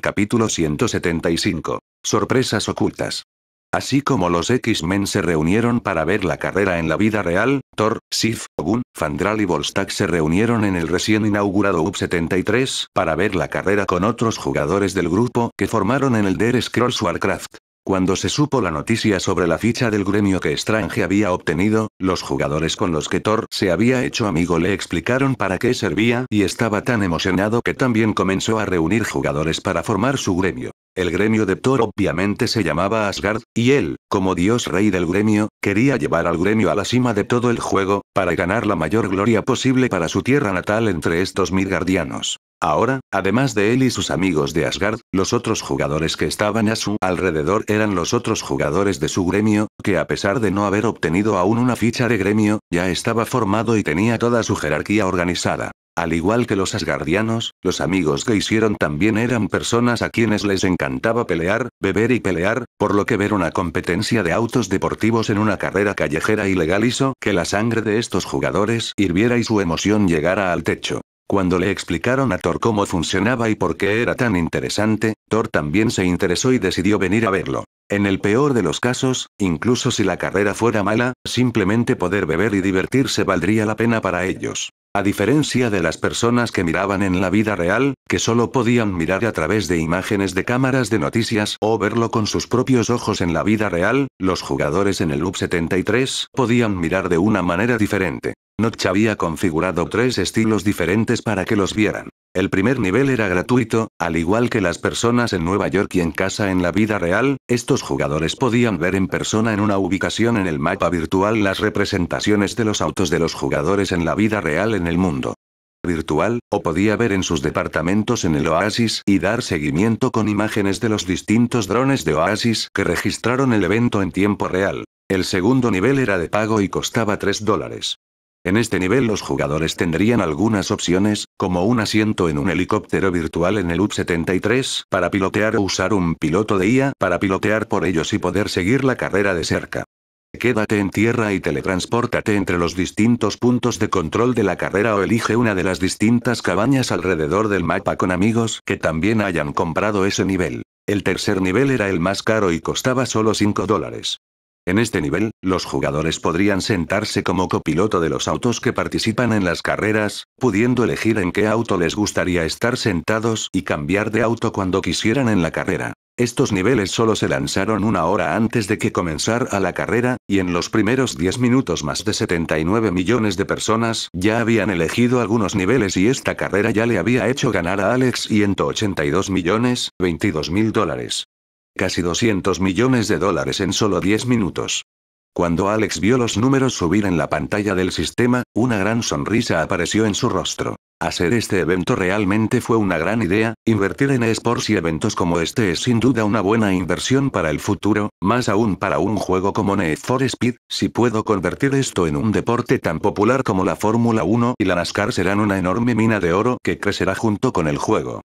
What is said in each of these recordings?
Capítulo 175. Sorpresas ocultas. Así como los X-Men se reunieron para ver la carrera en la vida real, Thor, Sif, Ogun, Fandral y Volstagg se reunieron en el recién inaugurado UP-73 para ver la carrera con otros jugadores del grupo que formaron en el Der Scrolls Warcraft. Cuando se supo la noticia sobre la ficha del gremio que Strange había obtenido, los jugadores con los que Thor se había hecho amigo le explicaron para qué servía y estaba tan emocionado que también comenzó a reunir jugadores para formar su gremio. El gremio de Thor obviamente se llamaba Asgard, y él, como dios rey del gremio, quería llevar al gremio a la cima de todo el juego, para ganar la mayor gloria posible para su tierra natal entre estos Midgardianos. Ahora, además de él y sus amigos de Asgard, los otros jugadores que estaban a su alrededor eran los otros jugadores de su gremio, que a pesar de no haber obtenido aún una ficha de gremio, ya estaba formado y tenía toda su jerarquía organizada. Al igual que los asgardianos, los amigos que hicieron también eran personas a quienes les encantaba pelear, beber y pelear, por lo que ver una competencia de autos deportivos en una carrera callejera ilegal hizo que la sangre de estos jugadores hirviera y su emoción llegara al techo. Cuando le explicaron a Thor cómo funcionaba y por qué era tan interesante, Thor también se interesó y decidió venir a verlo. En el peor de los casos, incluso si la carrera fuera mala, simplemente poder beber y divertirse valdría la pena para ellos. A diferencia de las personas que miraban en la vida real, que solo podían mirar a través de imágenes de cámaras de noticias o verlo con sus propios ojos en la vida real, los jugadores en el UP 73 podían mirar de una manera diferente. Notch había configurado tres estilos diferentes para que los vieran. El primer nivel era gratuito, al igual que las personas en Nueva York y en casa en la vida real, estos jugadores podían ver en persona en una ubicación en el mapa virtual las representaciones de los autos de los jugadores en la vida real en el mundo virtual, o podía ver en sus departamentos en el Oasis y dar seguimiento con imágenes de los distintos drones de Oasis que registraron el evento en tiempo real. El segundo nivel era de pago y costaba 3 dólares. En este nivel los jugadores tendrían algunas opciones, como un asiento en un helicóptero virtual en el UP-73 para pilotear o usar un piloto de IA para pilotear por ellos y poder seguir la carrera de cerca. Quédate en tierra y teletranspórtate entre los distintos puntos de control de la carrera o elige una de las distintas cabañas alrededor del mapa con amigos que también hayan comprado ese nivel. El tercer nivel era el más caro y costaba solo 5 dólares. En este nivel, los jugadores podrían sentarse como copiloto de los autos que participan en las carreras, pudiendo elegir en qué auto les gustaría estar sentados y cambiar de auto cuando quisieran en la carrera. Estos niveles solo se lanzaron una hora antes de que comenzara la carrera, y en los primeros 10 minutos más de 79 millones de personas ya habían elegido algunos niveles y esta carrera ya le había hecho ganar a Alex 182 millones, 22 mil dólares. Casi 200 millones de dólares en solo 10 minutos. Cuando Alex vio los números subir en la pantalla del sistema, una gran sonrisa apareció en su rostro. Hacer este evento realmente fue una gran idea, invertir en esports y eventos como este es sin duda una buena inversión para el futuro, más aún para un juego como Need for Speed, si puedo convertir esto en un deporte tan popular como la Fórmula 1 y la NASCAR serán una enorme mina de oro que crecerá junto con el juego.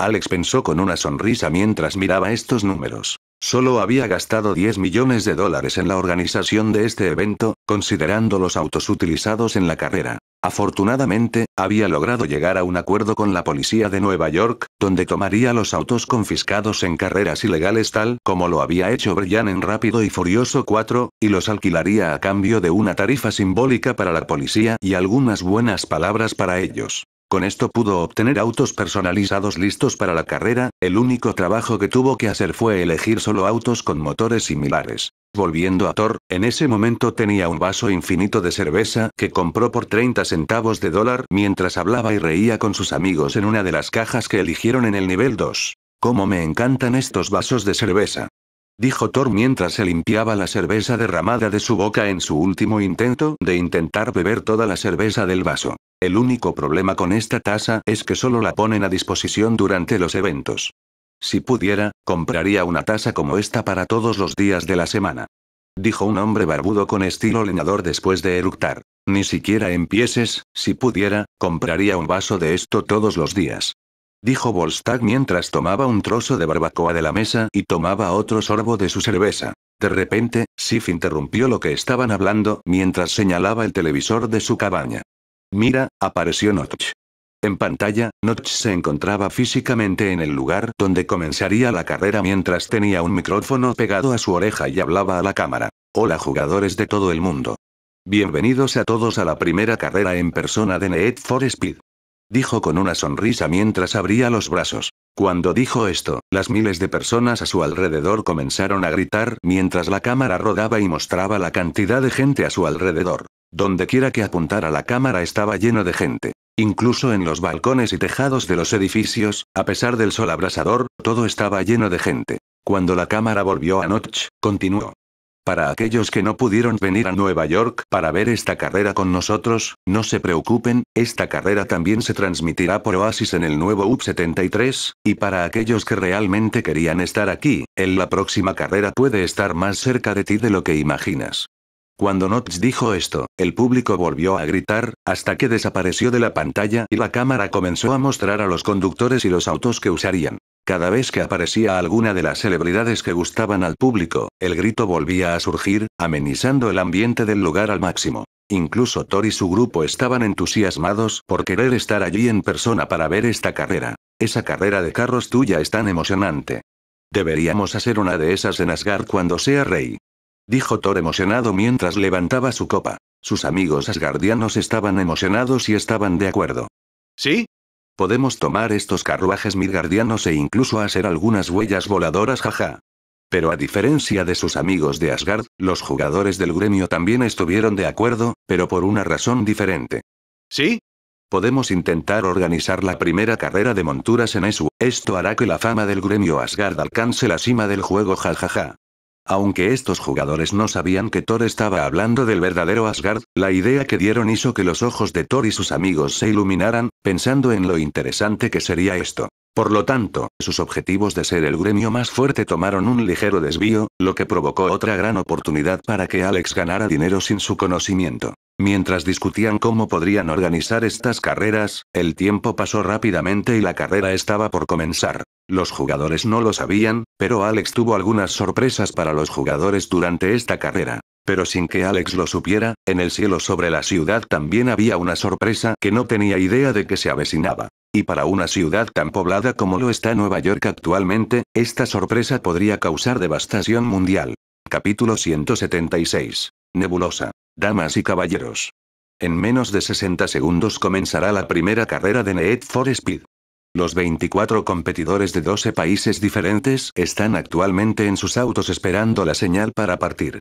Alex pensó con una sonrisa mientras miraba estos números. Solo había gastado 10 millones de dólares en la organización de este evento, considerando los autos utilizados en la carrera. Afortunadamente, había logrado llegar a un acuerdo con la policía de Nueva York, donde tomaría los autos confiscados en carreras ilegales tal como lo había hecho Brian en Rápido y Furioso 4, y los alquilaría a cambio de una tarifa simbólica para la policía y algunas buenas palabras para ellos. Con esto pudo obtener autos personalizados listos para la carrera, el único trabajo que tuvo que hacer fue elegir solo autos con motores similares. Volviendo a Thor, en ese momento tenía un vaso infinito de cerveza que compró por 30 centavos de dólar mientras hablaba y reía con sus amigos en una de las cajas que eligieron en el nivel 2. ¿Cómo me encantan estos vasos de cerveza? Dijo Thor mientras se limpiaba la cerveza derramada de su boca en su último intento de intentar beber toda la cerveza del vaso. El único problema con esta taza es que solo la ponen a disposición durante los eventos. Si pudiera, compraría una taza como esta para todos los días de la semana. Dijo un hombre barbudo con estilo leñador después de eructar. Ni siquiera empieces, si pudiera, compraría un vaso de esto todos los días. Dijo Volstagg mientras tomaba un trozo de barbacoa de la mesa y tomaba otro sorbo de su cerveza. De repente, Sif interrumpió lo que estaban hablando mientras señalaba el televisor de su cabaña. Mira, apareció Notch. En pantalla, Notch se encontraba físicamente en el lugar donde comenzaría la carrera mientras tenía un micrófono pegado a su oreja y hablaba a la cámara. Hola jugadores de todo el mundo. Bienvenidos a todos a la primera carrera en persona de Need for Speed. Dijo con una sonrisa mientras abría los brazos. Cuando dijo esto, las miles de personas a su alrededor comenzaron a gritar mientras la cámara rodaba y mostraba la cantidad de gente a su alrededor. Donde quiera que apuntara la cámara estaba lleno de gente. Incluso en los balcones y tejados de los edificios, a pesar del sol abrasador, todo estaba lleno de gente. Cuando la cámara volvió a Notch, continuó. Para aquellos que no pudieron venir a Nueva York para ver esta carrera con nosotros, no se preocupen, esta carrera también se transmitirá por Oasis en el nuevo UP73, y para aquellos que realmente querían estar aquí, en la próxima carrera puede estar más cerca de ti de lo que imaginas. Cuando Notch dijo esto, el público volvió a gritar, hasta que desapareció de la pantalla y la cámara comenzó a mostrar a los conductores y los autos que usarían. Cada vez que aparecía alguna de las celebridades que gustaban al público, el grito volvía a surgir, amenizando el ambiente del lugar al máximo. Incluso Thor y su grupo estaban entusiasmados por querer estar allí en persona para ver esta carrera. Esa carrera de carros tuya es tan emocionante. Deberíamos hacer una de esas en Asgard cuando sea rey dijo Thor emocionado mientras levantaba su copa. Sus amigos asgardianos estaban emocionados y estaban de acuerdo. ¿Sí? Podemos tomar estos carruajes midgardianos e incluso hacer algunas huellas voladoras, jaja. Pero a diferencia de sus amigos de Asgard, los jugadores del gremio también estuvieron de acuerdo, pero por una razón diferente. ¿Sí? Podemos intentar organizar la primera carrera de monturas en ESU, esto hará que la fama del gremio Asgard alcance la cima del juego jajaja. Aunque estos jugadores no sabían que Thor estaba hablando del verdadero Asgard, la idea que dieron hizo que los ojos de Thor y sus amigos se iluminaran, pensando en lo interesante que sería esto. Por lo tanto, sus objetivos de ser el gremio más fuerte tomaron un ligero desvío, lo que provocó otra gran oportunidad para que Alex ganara dinero sin su conocimiento. Mientras discutían cómo podrían organizar estas carreras, el tiempo pasó rápidamente y la carrera estaba por comenzar. Los jugadores no lo sabían, pero Alex tuvo algunas sorpresas para los jugadores durante esta carrera. Pero sin que Alex lo supiera, en el cielo sobre la ciudad también había una sorpresa que no tenía idea de que se avecinaba. Y para una ciudad tan poblada como lo está Nueva York actualmente, esta sorpresa podría causar devastación mundial. Capítulo 176. Nebulosa. Damas y caballeros. En menos de 60 segundos comenzará la primera carrera de Need for Speed. Los 24 competidores de 12 países diferentes están actualmente en sus autos esperando la señal para partir.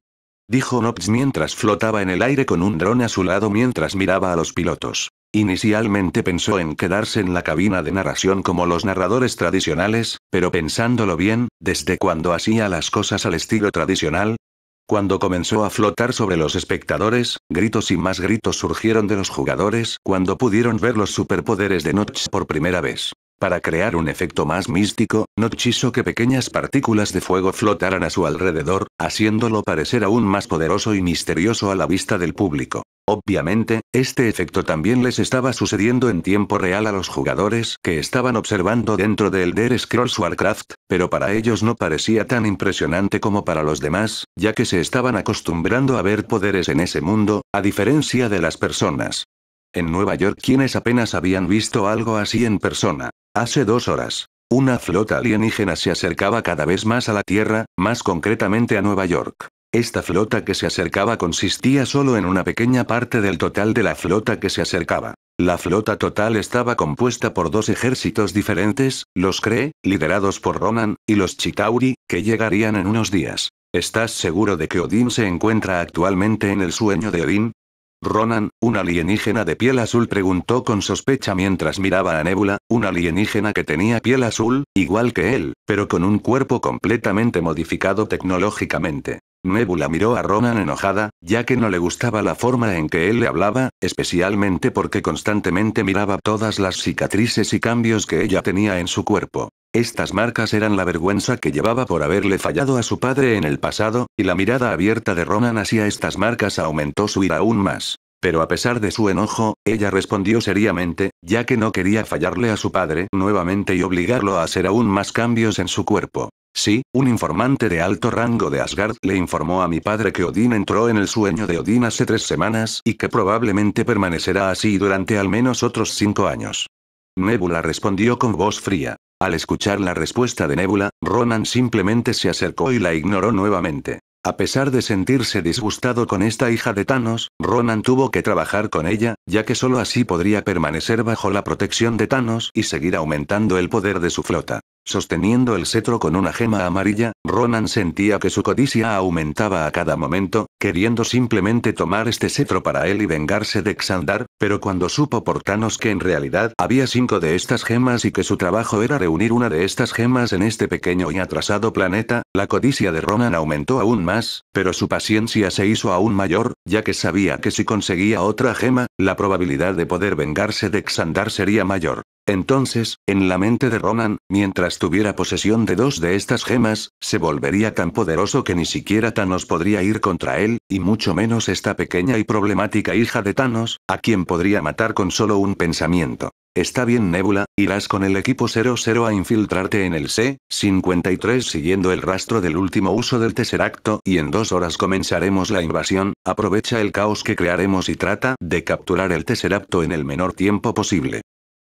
Dijo Nobs mientras flotaba en el aire con un dron a su lado mientras miraba a los pilotos. Inicialmente pensó en quedarse en la cabina de narración como los narradores tradicionales, pero pensándolo bien, desde cuando hacía las cosas al estilo tradicional, cuando comenzó a flotar sobre los espectadores, gritos y más gritos surgieron de los jugadores cuando pudieron ver los superpoderes de Notch por primera vez. Para crear un efecto más místico, Notch hizo que pequeñas partículas de fuego flotaran a su alrededor, haciéndolo parecer aún más poderoso y misterioso a la vista del público. Obviamente, este efecto también les estaba sucediendo en tiempo real a los jugadores que estaban observando dentro del Elder Scrolls Warcraft, pero para ellos no parecía tan impresionante como para los demás, ya que se estaban acostumbrando a ver poderes en ese mundo, a diferencia de las personas. En Nueva York quienes apenas habían visto algo así en persona. Hace dos horas. Una flota alienígena se acercaba cada vez más a la Tierra, más concretamente a Nueva York. Esta flota que se acercaba consistía solo en una pequeña parte del total de la flota que se acercaba. La flota total estaba compuesta por dos ejércitos diferentes, los Cree, liderados por Ronan, y los Chitauri, que llegarían en unos días. ¿Estás seguro de que Odín se encuentra actualmente en el sueño de Odín? Ronan, un alienígena de piel azul preguntó con sospecha mientras miraba a Nebula, un alienígena que tenía piel azul, igual que él, pero con un cuerpo completamente modificado tecnológicamente. Nebula miró a Ronan enojada, ya que no le gustaba la forma en que él le hablaba, especialmente porque constantemente miraba todas las cicatrices y cambios que ella tenía en su cuerpo. Estas marcas eran la vergüenza que llevaba por haberle fallado a su padre en el pasado, y la mirada abierta de Ronan hacia estas marcas aumentó su ira aún más. Pero a pesar de su enojo, ella respondió seriamente, ya que no quería fallarle a su padre nuevamente y obligarlo a hacer aún más cambios en su cuerpo. Sí, un informante de alto rango de Asgard le informó a mi padre que Odín entró en el sueño de Odín hace tres semanas y que probablemente permanecerá así durante al menos otros cinco años. Nebula respondió con voz fría. Al escuchar la respuesta de Nebula, Ronan simplemente se acercó y la ignoró nuevamente. A pesar de sentirse disgustado con esta hija de Thanos, Ronan tuvo que trabajar con ella, ya que solo así podría permanecer bajo la protección de Thanos y seguir aumentando el poder de su flota. Sosteniendo el cetro con una gema amarilla, Ronan sentía que su codicia aumentaba a cada momento, queriendo simplemente tomar este cetro para él y vengarse de Xandar, pero cuando supo por Thanos que en realidad había cinco de estas gemas y que su trabajo era reunir una de estas gemas en este pequeño y atrasado planeta, la codicia de Ronan aumentó aún más, pero su paciencia se hizo aún mayor, ya que sabía que si conseguía otra gema, la probabilidad de poder vengarse de Xandar sería mayor. Entonces, en la mente de Ronan, mientras tuviera posesión de dos de estas gemas, se volvería tan poderoso que ni siquiera Thanos podría ir contra él, y mucho menos esta pequeña y problemática hija de Thanos, a quien podría matar con solo un pensamiento. Está bien Nebula, irás con el equipo 00 a infiltrarte en el C-53 siguiendo el rastro del último uso del Tesseracto y en dos horas comenzaremos la invasión, aprovecha el caos que crearemos y trata de capturar el Tesseracto en el menor tiempo posible.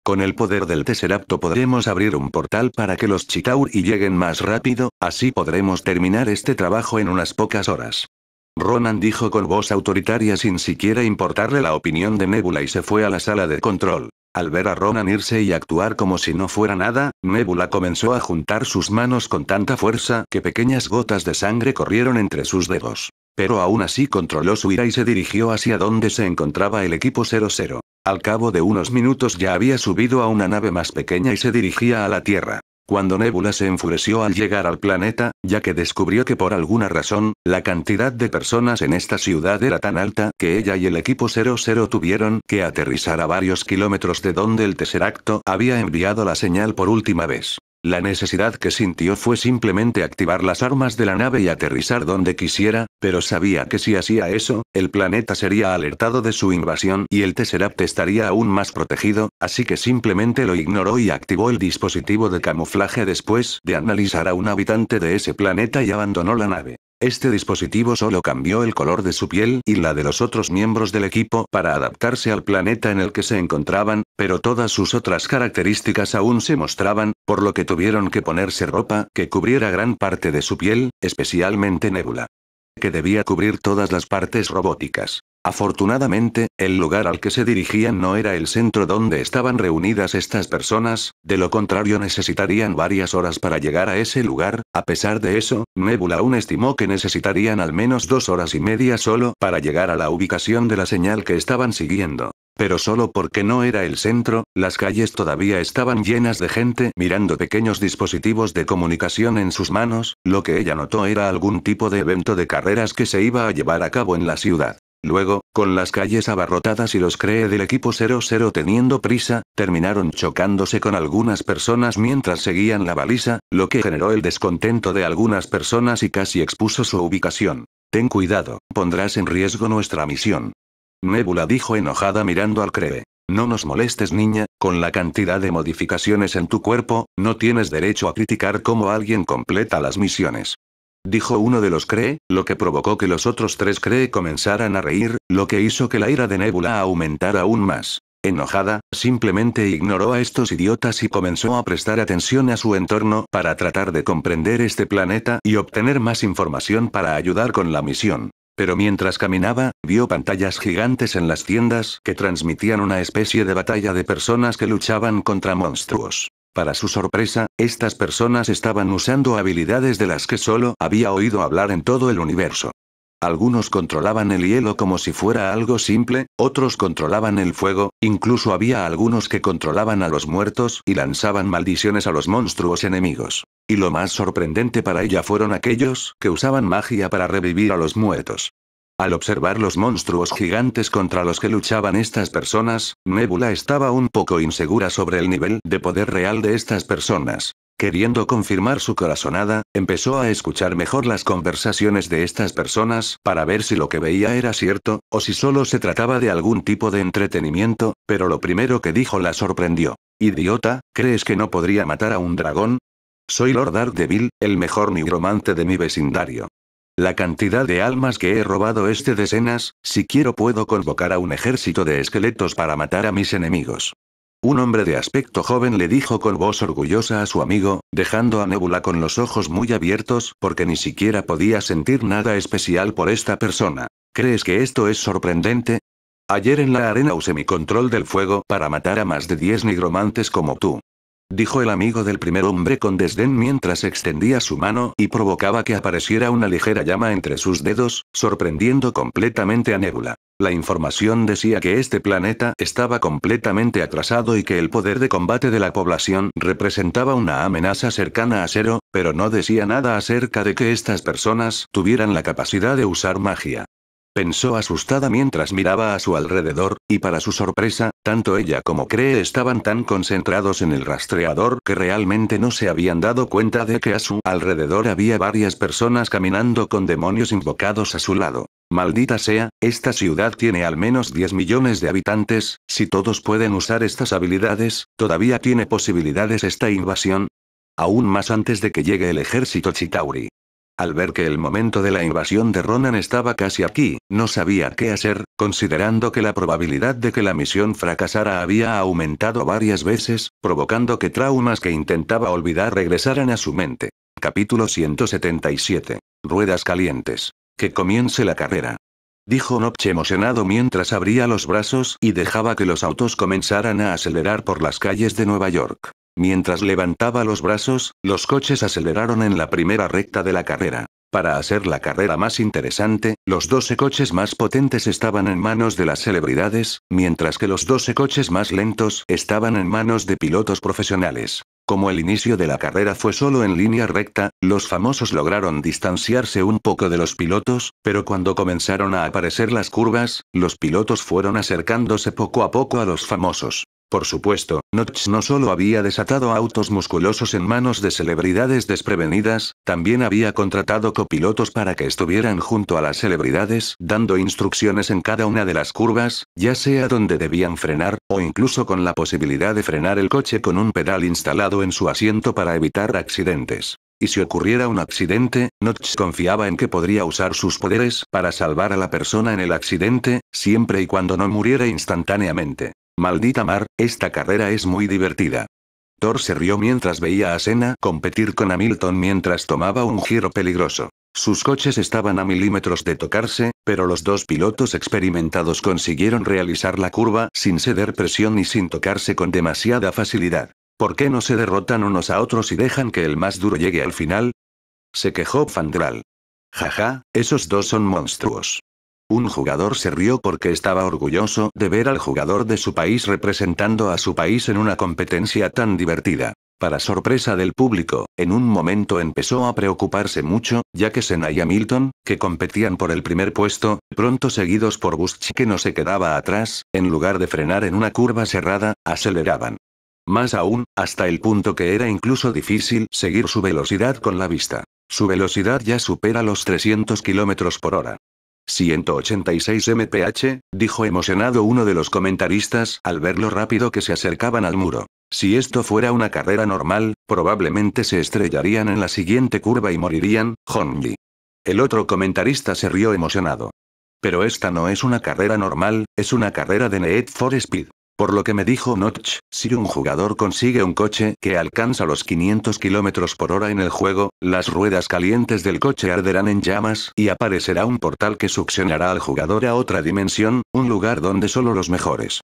Con el poder del Tesseracto podremos abrir un portal para que los Chitauri lleguen más rápido, así podremos terminar este trabajo en unas pocas horas. Ronan dijo con voz autoritaria sin siquiera importarle la opinión de Nebula y se fue a la sala de control. Al ver a Ronan irse y actuar como si no fuera nada, Nebula comenzó a juntar sus manos con tanta fuerza que pequeñas gotas de sangre corrieron entre sus dedos. Pero aún así controló su ira y se dirigió hacia donde se encontraba el equipo 00. Al cabo de unos minutos ya había subido a una nave más pequeña y se dirigía a la Tierra. Cuando Nebula se enfureció al llegar al planeta, ya que descubrió que por alguna razón, la cantidad de personas en esta ciudad era tan alta que ella y el equipo 00 tuvieron que aterrizar a varios kilómetros de donde el Tesseracto había enviado la señal por última vez. La necesidad que sintió fue simplemente activar las armas de la nave y aterrizar donde quisiera, pero sabía que si hacía eso, el planeta sería alertado de su invasión y el Tesseract estaría aún más protegido, así que simplemente lo ignoró y activó el dispositivo de camuflaje después de analizar a un habitante de ese planeta y abandonó la nave. Este dispositivo solo cambió el color de su piel y la de los otros miembros del equipo para adaptarse al planeta en el que se encontraban, pero todas sus otras características aún se mostraban, por lo que tuvieron que ponerse ropa que cubriera gran parte de su piel, especialmente Nebula. Que debía cubrir todas las partes robóticas. Afortunadamente, el lugar al que se dirigían no era el centro donde estaban reunidas estas personas, de lo contrario necesitarían varias horas para llegar a ese lugar, a pesar de eso, Nebula aún estimó que necesitarían al menos dos horas y media solo para llegar a la ubicación de la señal que estaban siguiendo. Pero solo porque no era el centro, las calles todavía estaban llenas de gente mirando pequeños dispositivos de comunicación en sus manos, lo que ella notó era algún tipo de evento de carreras que se iba a llevar a cabo en la ciudad. Luego, con las calles abarrotadas y los cree del equipo 0 teniendo prisa, terminaron chocándose con algunas personas mientras seguían la baliza, lo que generó el descontento de algunas personas y casi expuso su ubicación. Ten cuidado, pondrás en riesgo nuestra misión. Nebula dijo enojada mirando al cree. No nos molestes niña, con la cantidad de modificaciones en tu cuerpo, no tienes derecho a criticar cómo alguien completa las misiones dijo uno de los Cree, lo que provocó que los otros tres Cree comenzaran a reír, lo que hizo que la ira de Nebula aumentara aún más. Enojada, simplemente ignoró a estos idiotas y comenzó a prestar atención a su entorno para tratar de comprender este planeta y obtener más información para ayudar con la misión. Pero mientras caminaba, vio pantallas gigantes en las tiendas que transmitían una especie de batalla de personas que luchaban contra monstruos. Para su sorpresa, estas personas estaban usando habilidades de las que solo había oído hablar en todo el universo. Algunos controlaban el hielo como si fuera algo simple, otros controlaban el fuego, incluso había algunos que controlaban a los muertos y lanzaban maldiciones a los monstruos enemigos. Y lo más sorprendente para ella fueron aquellos que usaban magia para revivir a los muertos. Al observar los monstruos gigantes contra los que luchaban estas personas, Nebula estaba un poco insegura sobre el nivel de poder real de estas personas. Queriendo confirmar su corazonada, empezó a escuchar mejor las conversaciones de estas personas para ver si lo que veía era cierto, o si solo se trataba de algún tipo de entretenimiento, pero lo primero que dijo la sorprendió. Idiota, ¿crees que no podría matar a un dragón? Soy Lord Devil, el mejor nigromante de mi vecindario. La cantidad de almas que he robado este de decenas, si quiero puedo convocar a un ejército de esqueletos para matar a mis enemigos. Un hombre de aspecto joven le dijo con voz orgullosa a su amigo, dejando a Nebula con los ojos muy abiertos porque ni siquiera podía sentir nada especial por esta persona. ¿Crees que esto es sorprendente? Ayer en la arena usé mi control del fuego para matar a más de 10 nigromantes como tú dijo el amigo del primer hombre con desdén mientras extendía su mano y provocaba que apareciera una ligera llama entre sus dedos, sorprendiendo completamente a Nebula. La información decía que este planeta estaba completamente atrasado y que el poder de combate de la población representaba una amenaza cercana a cero, pero no decía nada acerca de que estas personas tuvieran la capacidad de usar magia pensó asustada mientras miraba a su alrededor, y para su sorpresa, tanto ella como Cree estaban tan concentrados en el rastreador que realmente no se habían dado cuenta de que a su alrededor había varias personas caminando con demonios invocados a su lado. Maldita sea, esta ciudad tiene al menos 10 millones de habitantes, si todos pueden usar estas habilidades, todavía tiene posibilidades esta invasión. Aún más antes de que llegue el ejército Chitauri. Al ver que el momento de la invasión de Ronan estaba casi aquí, no sabía qué hacer, considerando que la probabilidad de que la misión fracasara había aumentado varias veces, provocando que traumas que intentaba olvidar regresaran a su mente. Capítulo 177. Ruedas calientes. Que comience la carrera. Dijo Nopche emocionado mientras abría los brazos y dejaba que los autos comenzaran a acelerar por las calles de Nueva York. Mientras levantaba los brazos, los coches aceleraron en la primera recta de la carrera. Para hacer la carrera más interesante, los 12 coches más potentes estaban en manos de las celebridades, mientras que los 12 coches más lentos estaban en manos de pilotos profesionales. Como el inicio de la carrera fue solo en línea recta, los famosos lograron distanciarse un poco de los pilotos, pero cuando comenzaron a aparecer las curvas, los pilotos fueron acercándose poco a poco a los famosos. Por supuesto, Notch no solo había desatado autos musculosos en manos de celebridades desprevenidas, también había contratado copilotos para que estuvieran junto a las celebridades, dando instrucciones en cada una de las curvas, ya sea donde debían frenar, o incluso con la posibilidad de frenar el coche con un pedal instalado en su asiento para evitar accidentes. Y si ocurriera un accidente, Notch confiaba en que podría usar sus poderes para salvar a la persona en el accidente, siempre y cuando no muriera instantáneamente. Maldita Mar, esta carrera es muy divertida. Thor se rió mientras veía a Senna competir con Hamilton mientras tomaba un giro peligroso. Sus coches estaban a milímetros de tocarse, pero los dos pilotos experimentados consiguieron realizar la curva sin ceder presión y sin tocarse con demasiada facilidad. ¿Por qué no se derrotan unos a otros y dejan que el más duro llegue al final? Se quejó Fandral. Jaja, esos dos son monstruos. Un jugador se rió porque estaba orgulloso de ver al jugador de su país representando a su país en una competencia tan divertida. Para sorpresa del público, en un momento empezó a preocuparse mucho, ya que Senna y Hamilton, que competían por el primer puesto, pronto seguidos por Busch que no se quedaba atrás, en lugar de frenar en una curva cerrada, aceleraban. Más aún, hasta el punto que era incluso difícil seguir su velocidad con la vista. Su velocidad ya supera los 300 km por hora. 186 mph, dijo emocionado uno de los comentaristas al ver lo rápido que se acercaban al muro. Si esto fuera una carrera normal, probablemente se estrellarían en la siguiente curva y morirían, Honji. El otro comentarista se rió emocionado. Pero esta no es una carrera normal, es una carrera de Need for Speed. Por lo que me dijo Notch, si un jugador consigue un coche que alcanza los 500 km por hora en el juego, las ruedas calientes del coche arderán en llamas y aparecerá un portal que succionará al jugador a otra dimensión, un lugar donde solo los mejores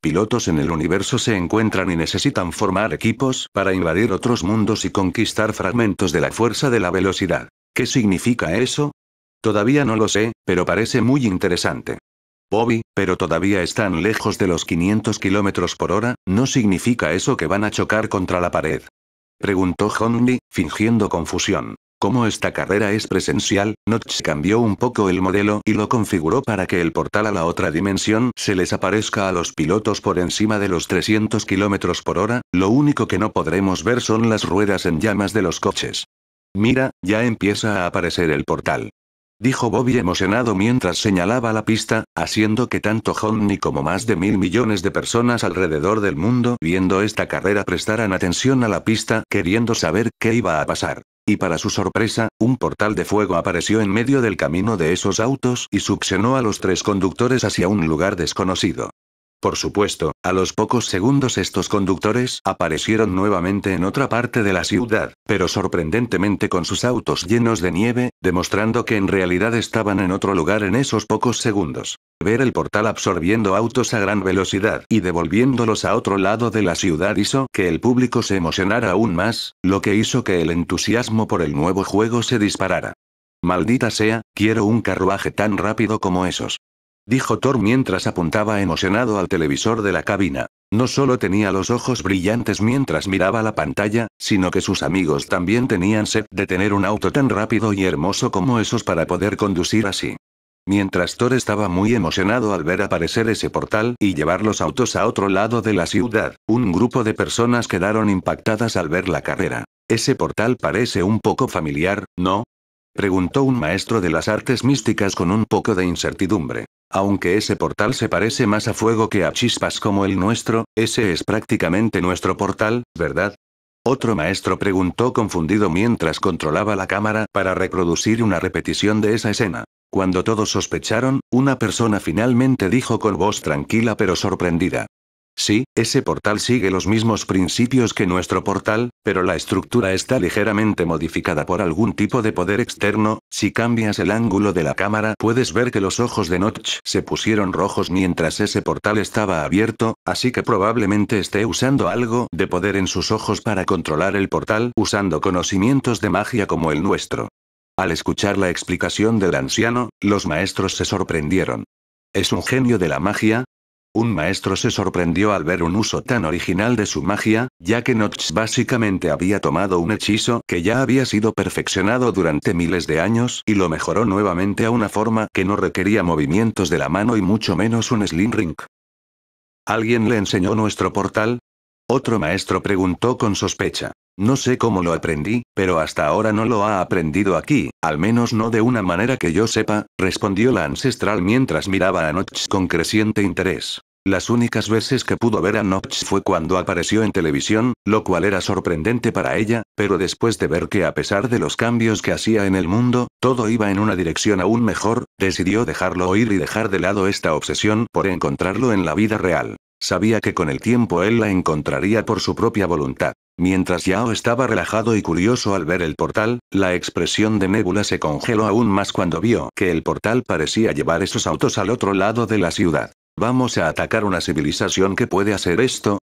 pilotos en el universo se encuentran y necesitan formar equipos para invadir otros mundos y conquistar fragmentos de la fuerza de la velocidad. ¿Qué significa eso? Todavía no lo sé, pero parece muy interesante. Bobby, pero todavía están lejos de los 500 kilómetros por hora, ¿no significa eso que van a chocar contra la pared? Preguntó Honley, fingiendo confusión. Como esta carrera es presencial, Notch cambió un poco el modelo y lo configuró para que el portal a la otra dimensión se les aparezca a los pilotos por encima de los 300 kilómetros por hora, lo único que no podremos ver son las ruedas en llamas de los coches. Mira, ya empieza a aparecer el portal dijo Bobby emocionado mientras señalaba la pista, haciendo que tanto Honey como más de mil millones de personas alrededor del mundo viendo esta carrera prestaran atención a la pista queriendo saber qué iba a pasar. Y para su sorpresa, un portal de fuego apareció en medio del camino de esos autos y succionó a los tres conductores hacia un lugar desconocido. Por supuesto, a los pocos segundos estos conductores aparecieron nuevamente en otra parte de la ciudad, pero sorprendentemente con sus autos llenos de nieve, demostrando que en realidad estaban en otro lugar en esos pocos segundos. Ver el portal absorbiendo autos a gran velocidad y devolviéndolos a otro lado de la ciudad hizo que el público se emocionara aún más, lo que hizo que el entusiasmo por el nuevo juego se disparara. Maldita sea, quiero un carruaje tan rápido como esos dijo Thor mientras apuntaba emocionado al televisor de la cabina. No solo tenía los ojos brillantes mientras miraba la pantalla, sino que sus amigos también tenían sed de tener un auto tan rápido y hermoso como esos para poder conducir así. Mientras Thor estaba muy emocionado al ver aparecer ese portal y llevar los autos a otro lado de la ciudad, un grupo de personas quedaron impactadas al ver la carrera. Ese portal parece un poco familiar, ¿no? preguntó un maestro de las artes místicas con un poco de incertidumbre. Aunque ese portal se parece más a fuego que a chispas como el nuestro, ese es prácticamente nuestro portal, ¿verdad? Otro maestro preguntó confundido mientras controlaba la cámara para reproducir una repetición de esa escena. Cuando todos sospecharon, una persona finalmente dijo con voz tranquila pero sorprendida. Sí, ese portal sigue los mismos principios que nuestro portal, pero la estructura está ligeramente modificada por algún tipo de poder externo, si cambias el ángulo de la cámara puedes ver que los ojos de Notch se pusieron rojos mientras ese portal estaba abierto, así que probablemente esté usando algo de poder en sus ojos para controlar el portal usando conocimientos de magia como el nuestro. Al escuchar la explicación del anciano, los maestros se sorprendieron. ¿Es un genio de la magia? Un maestro se sorprendió al ver un uso tan original de su magia, ya que Notch básicamente había tomado un hechizo que ya había sido perfeccionado durante miles de años y lo mejoró nuevamente a una forma que no requería movimientos de la mano y mucho menos un slim ring. ¿Alguien le enseñó nuestro portal? Otro maestro preguntó con sospecha. No sé cómo lo aprendí, pero hasta ahora no lo ha aprendido aquí, al menos no de una manera que yo sepa, respondió la ancestral mientras miraba a Notch con creciente interés. Las únicas veces que pudo ver a Notch fue cuando apareció en televisión, lo cual era sorprendente para ella, pero después de ver que a pesar de los cambios que hacía en el mundo, todo iba en una dirección aún mejor, decidió dejarlo oír y dejar de lado esta obsesión por encontrarlo en la vida real. Sabía que con el tiempo él la encontraría por su propia voluntad. Mientras Yao estaba relajado y curioso al ver el portal, la expresión de Nebula se congeló aún más cuando vio que el portal parecía llevar esos autos al otro lado de la ciudad. ¿Vamos a atacar una civilización que puede hacer esto?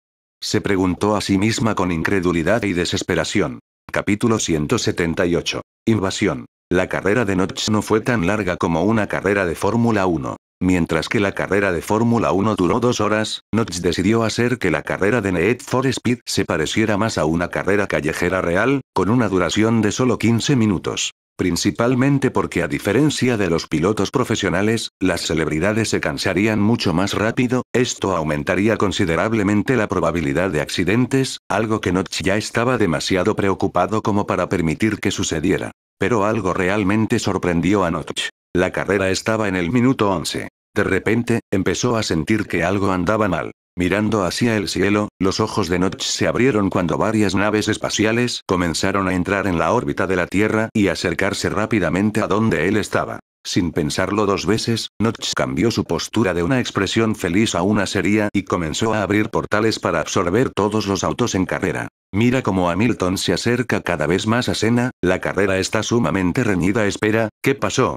Se preguntó a sí misma con incredulidad y desesperación. Capítulo 178. Invasión. La carrera de Notch no fue tan larga como una carrera de Fórmula 1. Mientras que la carrera de Fórmula 1 duró dos horas, Notch decidió hacer que la carrera de Need for Speed se pareciera más a una carrera callejera real, con una duración de solo 15 minutos principalmente porque a diferencia de los pilotos profesionales, las celebridades se cansarían mucho más rápido, esto aumentaría considerablemente la probabilidad de accidentes, algo que Notch ya estaba demasiado preocupado como para permitir que sucediera. Pero algo realmente sorprendió a Notch. La carrera estaba en el minuto 11. De repente, empezó a sentir que algo andaba mal. Mirando hacia el cielo, los ojos de Notch se abrieron cuando varias naves espaciales comenzaron a entrar en la órbita de la Tierra y acercarse rápidamente a donde él estaba. Sin pensarlo dos veces, Notch cambió su postura de una expresión feliz a una seria y comenzó a abrir portales para absorber todos los autos en carrera. Mira cómo Hamilton se acerca cada vez más a Sena, la carrera está sumamente reñida. Espera, ¿qué pasó?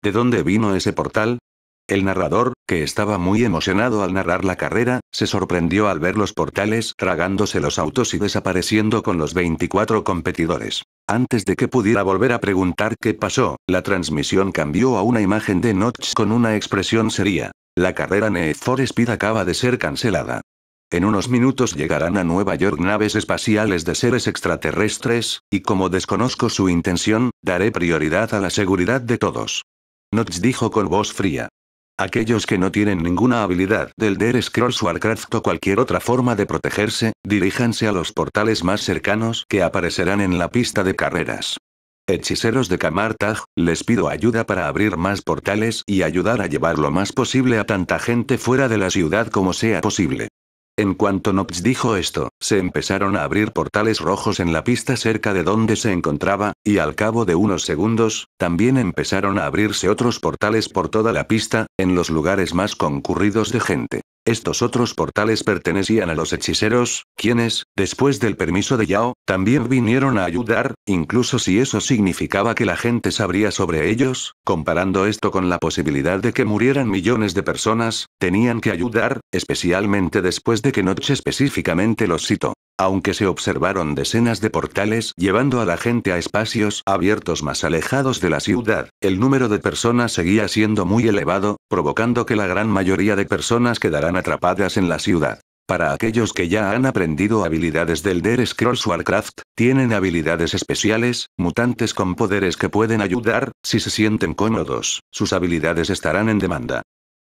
¿De dónde vino ese portal? El narrador, que estaba muy emocionado al narrar la carrera, se sorprendió al ver los portales tragándose los autos y desapareciendo con los 24 competidores. Antes de que pudiera volver a preguntar qué pasó, la transmisión cambió a una imagen de Notch con una expresión seria. La carrera Need for Speed acaba de ser cancelada. En unos minutos llegarán a Nueva York naves espaciales de seres extraterrestres, y como desconozco su intención, daré prioridad a la seguridad de todos. Notch dijo con voz fría. Aquellos que no tienen ninguna habilidad del Der Scrolls Warcraft o cualquier otra forma de protegerse, diríjanse a los portales más cercanos que aparecerán en la pista de carreras. Hechiceros de Kamartag, les pido ayuda para abrir más portales y ayudar a llevar lo más posible a tanta gente fuera de la ciudad como sea posible. En cuanto Knox dijo esto, se empezaron a abrir portales rojos en la pista cerca de donde se encontraba, y al cabo de unos segundos, también empezaron a abrirse otros portales por toda la pista, en los lugares más concurridos de gente. Estos otros portales pertenecían a los hechiceros, quienes, después del permiso de Yao, también vinieron a ayudar, incluso si eso significaba que la gente sabría sobre ellos, comparando esto con la posibilidad de que murieran millones de personas, tenían que ayudar, especialmente después de que Noche específicamente los citó aunque se observaron decenas de portales llevando a la gente a espacios abiertos más alejados de la ciudad, el número de personas seguía siendo muy elevado, provocando que la gran mayoría de personas quedarán atrapadas en la ciudad. Para aquellos que ya han aprendido habilidades del Der Scrolls Warcraft, tienen habilidades especiales, mutantes con poderes que pueden ayudar, si se sienten cómodos, sus habilidades estarán en demanda.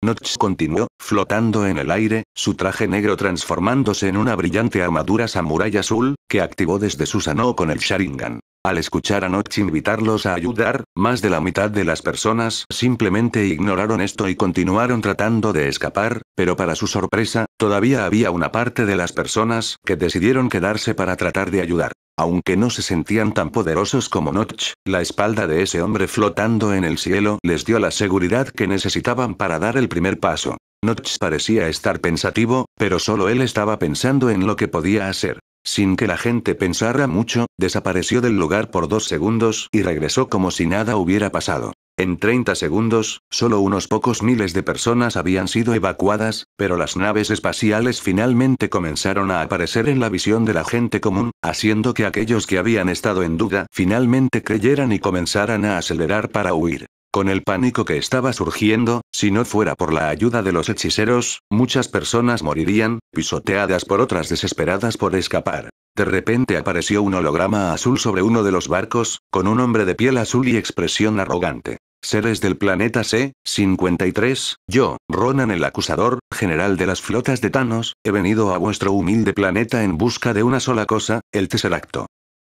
Notch continuó, flotando en el aire, su traje negro transformándose en una brillante armadura samurái azul, que activó desde su Susanoo con el Sharingan. Al escuchar a Notch invitarlos a ayudar, más de la mitad de las personas simplemente ignoraron esto y continuaron tratando de escapar, pero para su sorpresa, todavía había una parte de las personas que decidieron quedarse para tratar de ayudar. Aunque no se sentían tan poderosos como Notch, la espalda de ese hombre flotando en el cielo les dio la seguridad que necesitaban para dar el primer paso. Notch parecía estar pensativo, pero solo él estaba pensando en lo que podía hacer. Sin que la gente pensara mucho, desapareció del lugar por dos segundos y regresó como si nada hubiera pasado. En 30 segundos, solo unos pocos miles de personas habían sido evacuadas, pero las naves espaciales finalmente comenzaron a aparecer en la visión de la gente común, haciendo que aquellos que habían estado en duda finalmente creyeran y comenzaran a acelerar para huir. Con el pánico que estaba surgiendo, si no fuera por la ayuda de los hechiceros, muchas personas morirían, pisoteadas por otras desesperadas por escapar. De repente apareció un holograma azul sobre uno de los barcos, con un hombre de piel azul y expresión arrogante. Seres del planeta C-53, yo, Ronan el acusador, general de las flotas de Thanos, he venido a vuestro humilde planeta en busca de una sola cosa, el Tesseracto.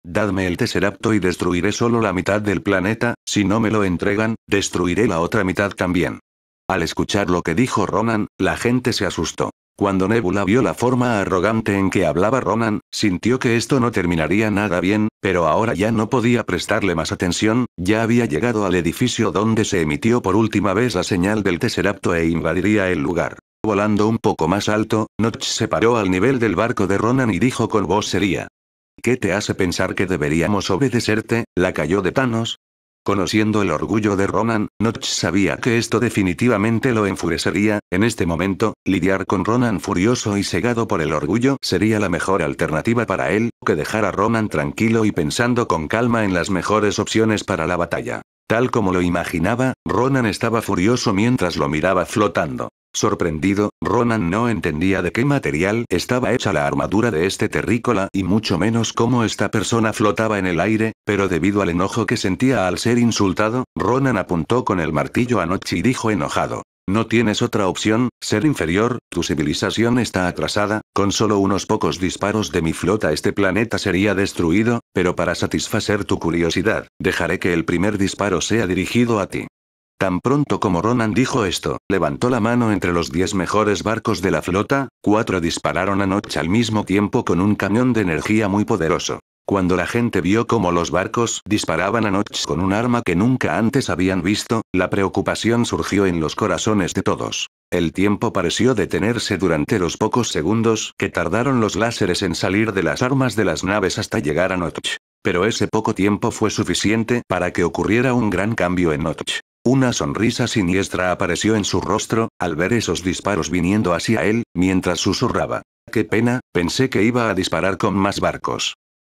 Dadme el Tesseracto y destruiré solo la mitad del planeta, si no me lo entregan, destruiré la otra mitad también. Al escuchar lo que dijo Ronan, la gente se asustó. Cuando Nebula vio la forma arrogante en que hablaba Ronan, sintió que esto no terminaría nada bien, pero ahora ya no podía prestarle más atención, ya había llegado al edificio donde se emitió por última vez la señal del Tesseracto e invadiría el lugar. Volando un poco más alto, Notch se paró al nivel del barco de Ronan y dijo con voz seria. ¿Qué te hace pensar que deberíamos obedecerte, la cayó de Thanos? Conociendo el orgullo de Ronan, Notch sabía que esto definitivamente lo enfurecería, en este momento, lidiar con Ronan furioso y cegado por el orgullo sería la mejor alternativa para él, que dejar a Ronan tranquilo y pensando con calma en las mejores opciones para la batalla. Tal como lo imaginaba, Ronan estaba furioso mientras lo miraba flotando. Sorprendido, Ronan no entendía de qué material estaba hecha la armadura de este terrícola y mucho menos cómo esta persona flotaba en el aire, pero debido al enojo que sentía al ser insultado, Ronan apuntó con el martillo a Nochi y dijo enojado. No tienes otra opción, ser inferior, tu civilización está atrasada, con solo unos pocos disparos de mi flota este planeta sería destruido, pero para satisfacer tu curiosidad, dejaré que el primer disparo sea dirigido a ti. Tan pronto como Ronan dijo esto, levantó la mano entre los diez mejores barcos de la flota, cuatro dispararon a anoche al mismo tiempo con un cañón de energía muy poderoso. Cuando la gente vio cómo los barcos disparaban a anoche con un arma que nunca antes habían visto, la preocupación surgió en los corazones de todos. El tiempo pareció detenerse durante los pocos segundos que tardaron los láseres en salir de las armas de las naves hasta llegar a Notch. Pero ese poco tiempo fue suficiente para que ocurriera un gran cambio en Notch. Una sonrisa siniestra apareció en su rostro, al ver esos disparos viniendo hacia él, mientras susurraba. Qué pena, pensé que iba a disparar con más barcos.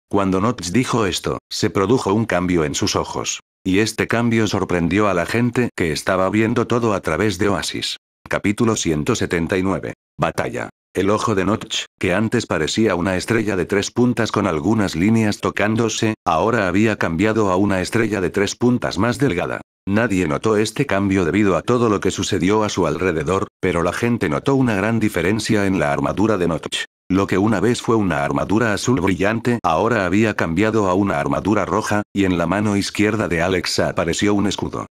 Cuando Notch dijo esto, se produjo un cambio en sus ojos. Y este cambio sorprendió a la gente que estaba viendo todo a través de Oasis. Capítulo 179. Batalla. El ojo de Notch, que antes parecía una estrella de tres puntas con algunas líneas tocándose, ahora había cambiado a una estrella de tres puntas más delgada. Nadie notó este cambio debido a todo lo que sucedió a su alrededor, pero la gente notó una gran diferencia en la armadura de Notch. Lo que una vez fue una armadura azul brillante ahora había cambiado a una armadura roja, y en la mano izquierda de Alex apareció un escudo.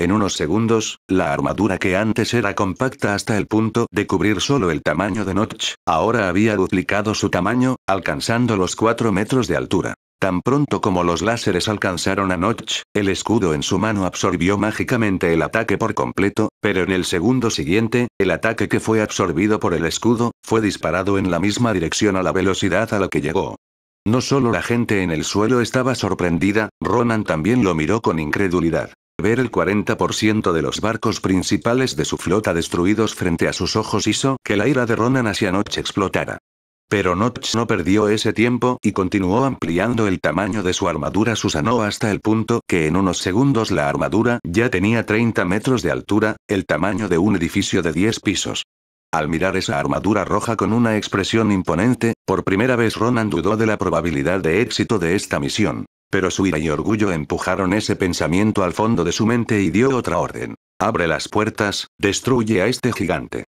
En unos segundos, la armadura que antes era compacta hasta el punto de cubrir solo el tamaño de Notch, ahora había duplicado su tamaño, alcanzando los 4 metros de altura. Tan pronto como los láseres alcanzaron a Notch, el escudo en su mano absorbió mágicamente el ataque por completo, pero en el segundo siguiente, el ataque que fue absorbido por el escudo, fue disparado en la misma dirección a la velocidad a la que llegó. No solo la gente en el suelo estaba sorprendida, Ronan también lo miró con incredulidad. Ver el 40% de los barcos principales de su flota destruidos frente a sus ojos hizo que la ira de Ronan hacia Notch explotara. Pero Notch no perdió ese tiempo y continuó ampliando el tamaño de su armadura Susano hasta el punto que en unos segundos la armadura ya tenía 30 metros de altura, el tamaño de un edificio de 10 pisos. Al mirar esa armadura roja con una expresión imponente, por primera vez Ronan dudó de la probabilidad de éxito de esta misión. Pero su ira y orgullo empujaron ese pensamiento al fondo de su mente y dio otra orden. Abre las puertas, destruye a este gigante.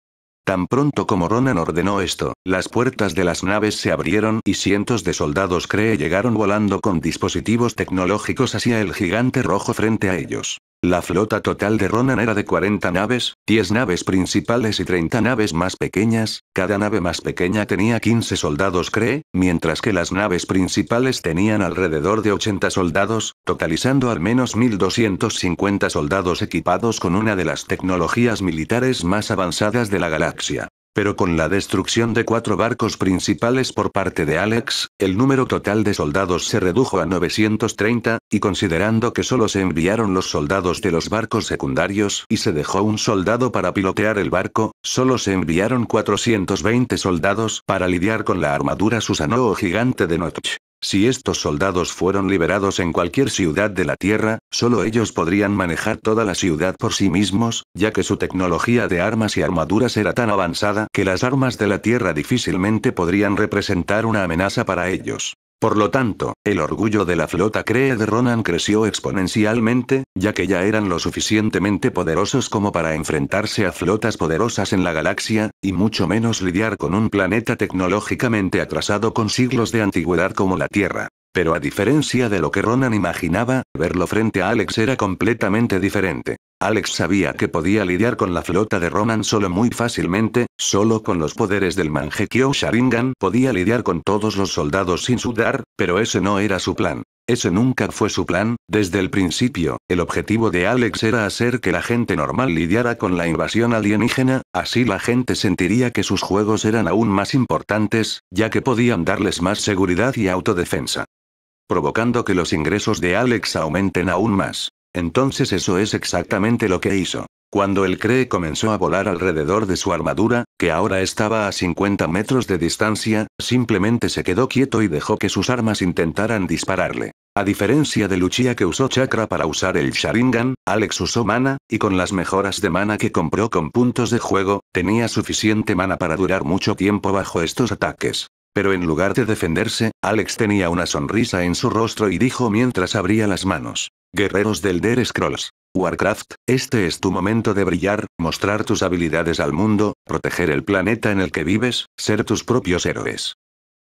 Tan pronto como Ronan ordenó esto, las puertas de las naves se abrieron y cientos de soldados Cree llegaron volando con dispositivos tecnológicos hacia el gigante rojo frente a ellos. La flota total de Ronan era de 40 naves, 10 naves principales y 30 naves más pequeñas, cada nave más pequeña tenía 15 soldados Cree, mientras que las naves principales tenían alrededor de 80 soldados, totalizando al menos 1250 soldados equipados con una de las tecnologías militares más avanzadas de la galaxia pero con la destrucción de cuatro barcos principales por parte de Alex, el número total de soldados se redujo a 930, y considerando que solo se enviaron los soldados de los barcos secundarios y se dejó un soldado para pilotear el barco, solo se enviaron 420 soldados para lidiar con la armadura Susanoo gigante de Notch. Si estos soldados fueron liberados en cualquier ciudad de la Tierra, solo ellos podrían manejar toda la ciudad por sí mismos, ya que su tecnología de armas y armaduras era tan avanzada que las armas de la Tierra difícilmente podrían representar una amenaza para ellos. Por lo tanto, el orgullo de la flota Cree de Ronan creció exponencialmente, ya que ya eran lo suficientemente poderosos como para enfrentarse a flotas poderosas en la galaxia, y mucho menos lidiar con un planeta tecnológicamente atrasado con siglos de antigüedad como la Tierra. Pero a diferencia de lo que Ronan imaginaba, verlo frente a Alex era completamente diferente. Alex sabía que podía lidiar con la flota de Ronan solo muy fácilmente, solo con los poderes del Mangekyo Sharingan podía lidiar con todos los soldados sin sudar, pero ese no era su plan. Ese nunca fue su plan, desde el principio, el objetivo de Alex era hacer que la gente normal lidiara con la invasión alienígena, así la gente sentiría que sus juegos eran aún más importantes, ya que podían darles más seguridad y autodefensa provocando que los ingresos de Alex aumenten aún más. Entonces eso es exactamente lo que hizo. Cuando el Cree comenzó a volar alrededor de su armadura, que ahora estaba a 50 metros de distancia, simplemente se quedó quieto y dejó que sus armas intentaran dispararle. A diferencia de Luchia que usó chakra para usar el Sharingan, Alex usó mana, y con las mejoras de mana que compró con puntos de juego, tenía suficiente mana para durar mucho tiempo bajo estos ataques. Pero en lugar de defenderse, Alex tenía una sonrisa en su rostro y dijo mientras abría las manos. Guerreros del Der Scrolls. Warcraft, este es tu momento de brillar, mostrar tus habilidades al mundo, proteger el planeta en el que vives, ser tus propios héroes.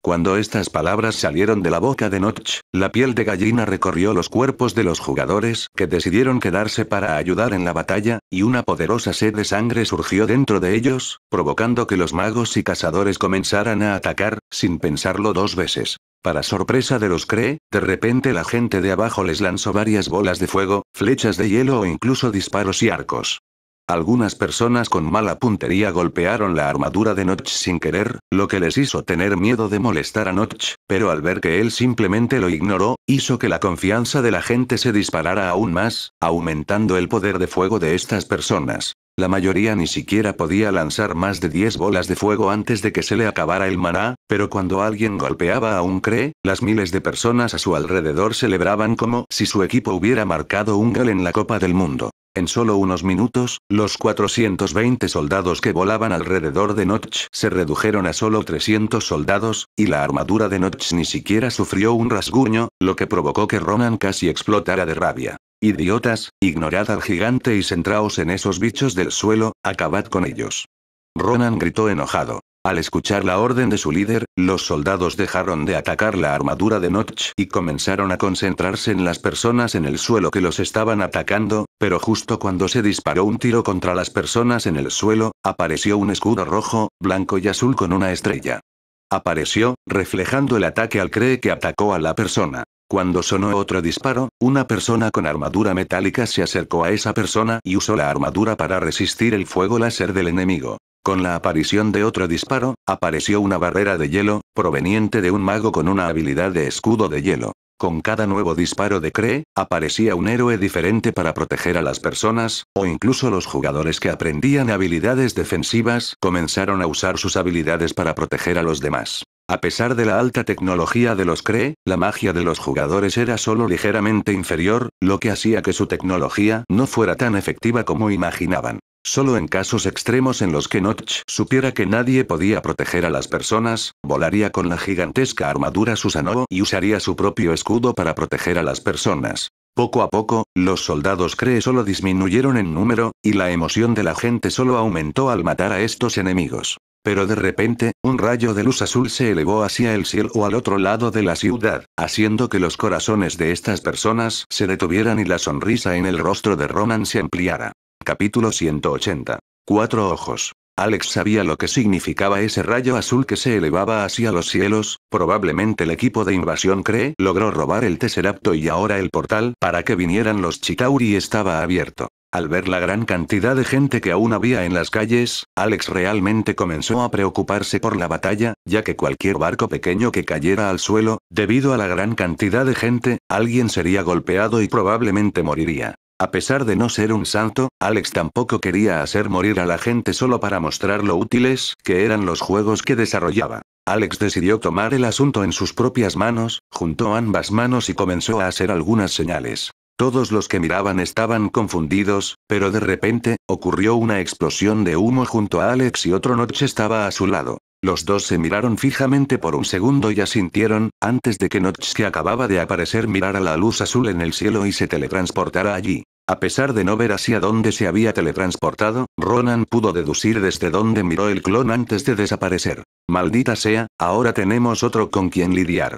Cuando estas palabras salieron de la boca de Notch, la piel de gallina recorrió los cuerpos de los jugadores que decidieron quedarse para ayudar en la batalla, y una poderosa sed de sangre surgió dentro de ellos, provocando que los magos y cazadores comenzaran a atacar, sin pensarlo dos veces. Para sorpresa de los Cree, de repente la gente de abajo les lanzó varias bolas de fuego, flechas de hielo o incluso disparos y arcos. Algunas personas con mala puntería golpearon la armadura de Notch sin querer, lo que les hizo tener miedo de molestar a Notch, pero al ver que él simplemente lo ignoró, hizo que la confianza de la gente se disparara aún más, aumentando el poder de fuego de estas personas. La mayoría ni siquiera podía lanzar más de 10 bolas de fuego antes de que se le acabara el maná, pero cuando alguien golpeaba a un cree, las miles de personas a su alrededor celebraban como si su equipo hubiera marcado un gol en la Copa del Mundo. En solo unos minutos, los 420 soldados que volaban alrededor de Notch se redujeron a solo 300 soldados, y la armadura de Notch ni siquiera sufrió un rasguño, lo que provocó que Ronan casi explotara de rabia. Idiotas, ignorad al gigante y centraos en esos bichos del suelo, acabad con ellos. Ronan gritó enojado. Al escuchar la orden de su líder, los soldados dejaron de atacar la armadura de Notch y comenzaron a concentrarse en las personas en el suelo que los estaban atacando, pero justo cuando se disparó un tiro contra las personas en el suelo, apareció un escudo rojo, blanco y azul con una estrella. Apareció, reflejando el ataque al cree que atacó a la persona. Cuando sonó otro disparo, una persona con armadura metálica se acercó a esa persona y usó la armadura para resistir el fuego láser del enemigo. Con la aparición de otro disparo, apareció una barrera de hielo, proveniente de un mago con una habilidad de escudo de hielo. Con cada nuevo disparo de Cree, aparecía un héroe diferente para proteger a las personas, o incluso los jugadores que aprendían habilidades defensivas comenzaron a usar sus habilidades para proteger a los demás. A pesar de la alta tecnología de los CRE, la magia de los jugadores era solo ligeramente inferior, lo que hacía que su tecnología no fuera tan efectiva como imaginaban. Solo en casos extremos en los que Notch supiera que nadie podía proteger a las personas, volaría con la gigantesca armadura Susanoo y usaría su propio escudo para proteger a las personas. Poco a poco, los soldados Cree solo disminuyeron en número, y la emoción de la gente solo aumentó al matar a estos enemigos. Pero de repente, un rayo de luz azul se elevó hacia el cielo o al otro lado de la ciudad, haciendo que los corazones de estas personas se detuvieran y la sonrisa en el rostro de Ronan se ampliara. Capítulo 180. Cuatro ojos. Alex sabía lo que significaba ese rayo azul que se elevaba hacia los cielos, probablemente el equipo de invasión Cree logró robar el Tesseracto y ahora el portal para que vinieran los Chitauri estaba abierto. Al ver la gran cantidad de gente que aún había en las calles, Alex realmente comenzó a preocuparse por la batalla, ya que cualquier barco pequeño que cayera al suelo, debido a la gran cantidad de gente, alguien sería golpeado y probablemente moriría. A pesar de no ser un santo, Alex tampoco quería hacer morir a la gente solo para mostrar lo útiles que eran los juegos que desarrollaba. Alex decidió tomar el asunto en sus propias manos, juntó ambas manos y comenzó a hacer algunas señales. Todos los que miraban estaban confundidos, pero de repente, ocurrió una explosión de humo junto a Alex y otro noche estaba a su lado. Los dos se miraron fijamente por un segundo y asintieron, antes de que Notch que acababa de aparecer mirara la luz azul en el cielo y se teletransportara allí. A pesar de no ver hacia dónde se había teletransportado, Ronan pudo deducir desde dónde miró el clon antes de desaparecer. Maldita sea, ahora tenemos otro con quien lidiar.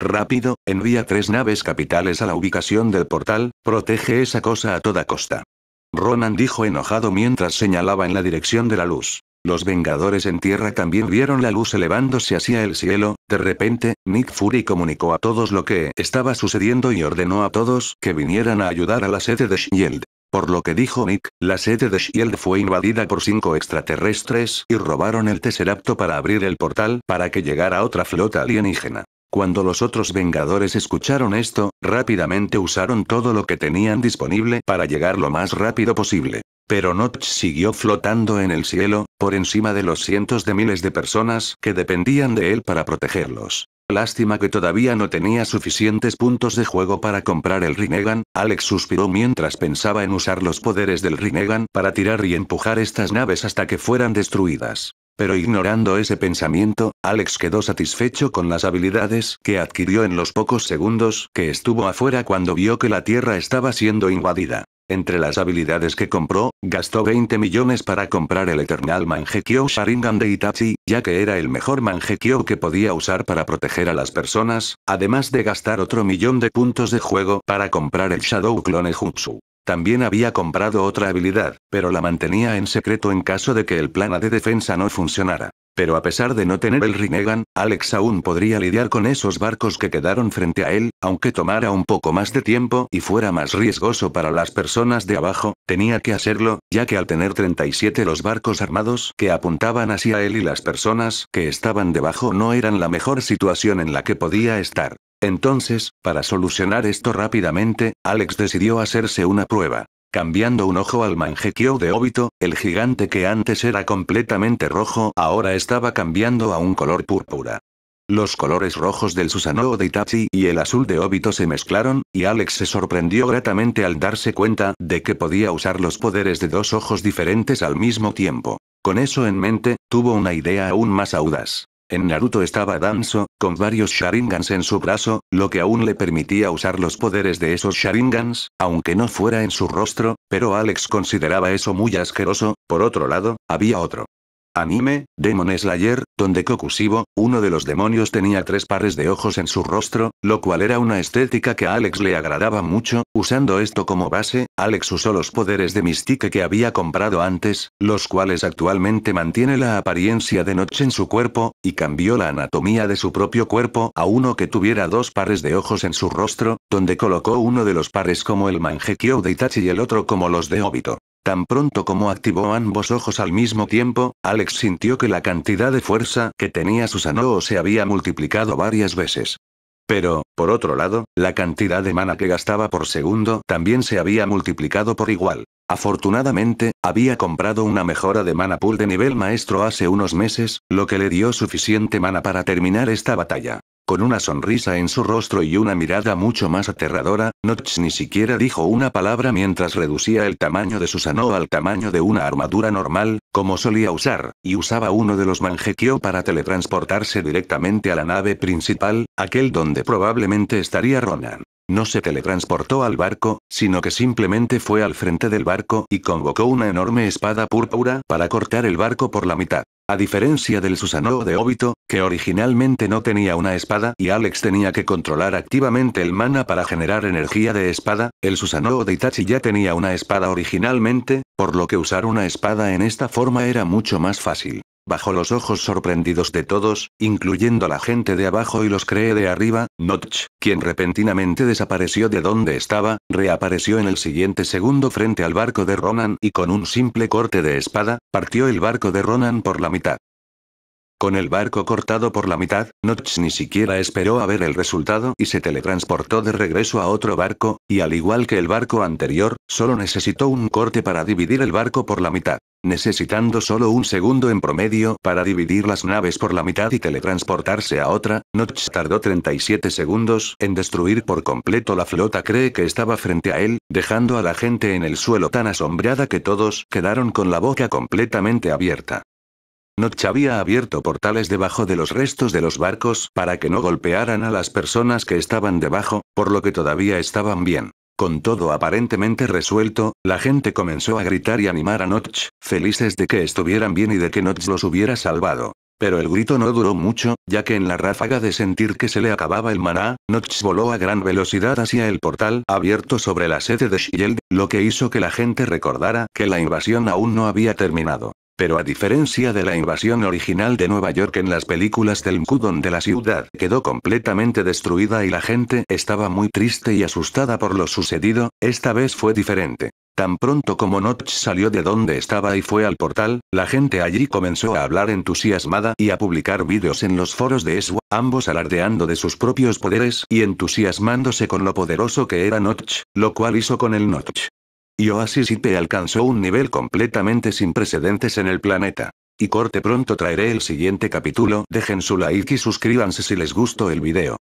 Rápido, envía tres naves capitales a la ubicación del portal, protege esa cosa a toda costa. Ronan dijo enojado mientras señalaba en la dirección de la luz. Los Vengadores en tierra también vieron la luz elevándose hacia el cielo, de repente, Nick Fury comunicó a todos lo que estaba sucediendo y ordenó a todos que vinieran a ayudar a la sede de SHIELD. Por lo que dijo Nick, la sede de SHIELD fue invadida por cinco extraterrestres y robaron el Tesseracto para abrir el portal para que llegara otra flota alienígena. Cuando los otros Vengadores escucharon esto, rápidamente usaron todo lo que tenían disponible para llegar lo más rápido posible. Pero Notch siguió flotando en el cielo, por encima de los cientos de miles de personas que dependían de él para protegerlos. Lástima que todavía no tenía suficientes puntos de juego para comprar el Rinnegan, Alex suspiró mientras pensaba en usar los poderes del Rinnegan para tirar y empujar estas naves hasta que fueran destruidas. Pero ignorando ese pensamiento, Alex quedó satisfecho con las habilidades que adquirió en los pocos segundos que estuvo afuera cuando vio que la Tierra estaba siendo invadida. Entre las habilidades que compró, gastó 20 millones para comprar el Eternal Mangekyo Sharingan de Itachi, ya que era el mejor Mangekyo que podía usar para proteger a las personas, además de gastar otro millón de puntos de juego para comprar el Shadow Clone Jutsu. También había comprado otra habilidad, pero la mantenía en secreto en caso de que el plana de defensa no funcionara. Pero a pesar de no tener el Rinnegan, Alex aún podría lidiar con esos barcos que quedaron frente a él, aunque tomara un poco más de tiempo y fuera más riesgoso para las personas de abajo, tenía que hacerlo, ya que al tener 37 los barcos armados que apuntaban hacia él y las personas que estaban debajo no eran la mejor situación en la que podía estar. Entonces, para solucionar esto rápidamente, Alex decidió hacerse una prueba. Cambiando un ojo al Mangekyo de Obito, el gigante que antes era completamente rojo ahora estaba cambiando a un color púrpura. Los colores rojos del Susanoo de Itachi y el azul de Obito se mezclaron, y Alex se sorprendió gratamente al darse cuenta de que podía usar los poderes de dos ojos diferentes al mismo tiempo. Con eso en mente, tuvo una idea aún más audaz. En Naruto estaba Danzo, con varios Sharingans en su brazo, lo que aún le permitía usar los poderes de esos Sharingans, aunque no fuera en su rostro, pero Alex consideraba eso muy asqueroso, por otro lado, había otro, Anime, Demon Slayer, donde Kokusibo, uno de los demonios tenía tres pares de ojos en su rostro, lo cual era una estética que a Alex le agradaba mucho, usando esto como base, Alex usó los poderes de Mystique que había comprado antes, los cuales actualmente mantiene la apariencia de noche en su cuerpo, y cambió la anatomía de su propio cuerpo a uno que tuviera dos pares de ojos en su rostro, donde colocó uno de los pares como el Mangekyou de Itachi y el otro como los de Obito. Tan pronto como activó ambos ojos al mismo tiempo, Alex sintió que la cantidad de fuerza que tenía Susanoo se había multiplicado varias veces. Pero, por otro lado, la cantidad de mana que gastaba por segundo también se había multiplicado por igual. Afortunadamente, había comprado una mejora de mana pool de nivel maestro hace unos meses, lo que le dio suficiente mana para terminar esta batalla. Con una sonrisa en su rostro y una mirada mucho más aterradora, Notch ni siquiera dijo una palabra mientras reducía el tamaño de su Sano al tamaño de una armadura normal, como solía usar, y usaba uno de los Mangekyo para teletransportarse directamente a la nave principal, aquel donde probablemente estaría Ronan. No se teletransportó al barco, sino que simplemente fue al frente del barco y convocó una enorme espada púrpura para cortar el barco por la mitad. A diferencia del Susanoo de Obito, que originalmente no tenía una espada y Alex tenía que controlar activamente el mana para generar energía de espada, el Susanoo de Itachi ya tenía una espada originalmente, por lo que usar una espada en esta forma era mucho más fácil bajo los ojos sorprendidos de todos, incluyendo la gente de abajo y los cree de arriba, Notch, quien repentinamente desapareció de donde estaba, reapareció en el siguiente segundo frente al barco de Ronan y con un simple corte de espada, partió el barco de Ronan por la mitad. Con el barco cortado por la mitad, Notch ni siquiera esperó a ver el resultado y se teletransportó de regreso a otro barco, y al igual que el barco anterior, solo necesitó un corte para dividir el barco por la mitad, necesitando solo un segundo en promedio para dividir las naves por la mitad y teletransportarse a otra, Notch tardó 37 segundos en destruir por completo la flota cree que estaba frente a él, dejando a la gente en el suelo tan asombrada que todos quedaron con la boca completamente abierta. Notch había abierto portales debajo de los restos de los barcos para que no golpearan a las personas que estaban debajo, por lo que todavía estaban bien. Con todo aparentemente resuelto, la gente comenzó a gritar y animar a Notch, felices de que estuvieran bien y de que Notch los hubiera salvado. Pero el grito no duró mucho, ya que en la ráfaga de sentir que se le acababa el maná, Notch voló a gran velocidad hacia el portal abierto sobre la sede de Shield, lo que hizo que la gente recordara que la invasión aún no había terminado. Pero a diferencia de la invasión original de Nueva York en las películas del MCU donde la ciudad quedó completamente destruida y la gente estaba muy triste y asustada por lo sucedido, esta vez fue diferente. Tan pronto como Notch salió de donde estaba y fue al portal, la gente allí comenzó a hablar entusiasmada y a publicar vídeos en los foros de SWA, ambos alardeando de sus propios poderes y entusiasmándose con lo poderoso que era Notch, lo cual hizo con el Notch y Oasis IP alcanzó un nivel completamente sin precedentes en el planeta. Y corte pronto traeré el siguiente capítulo, dejen su like y suscríbanse si les gustó el video.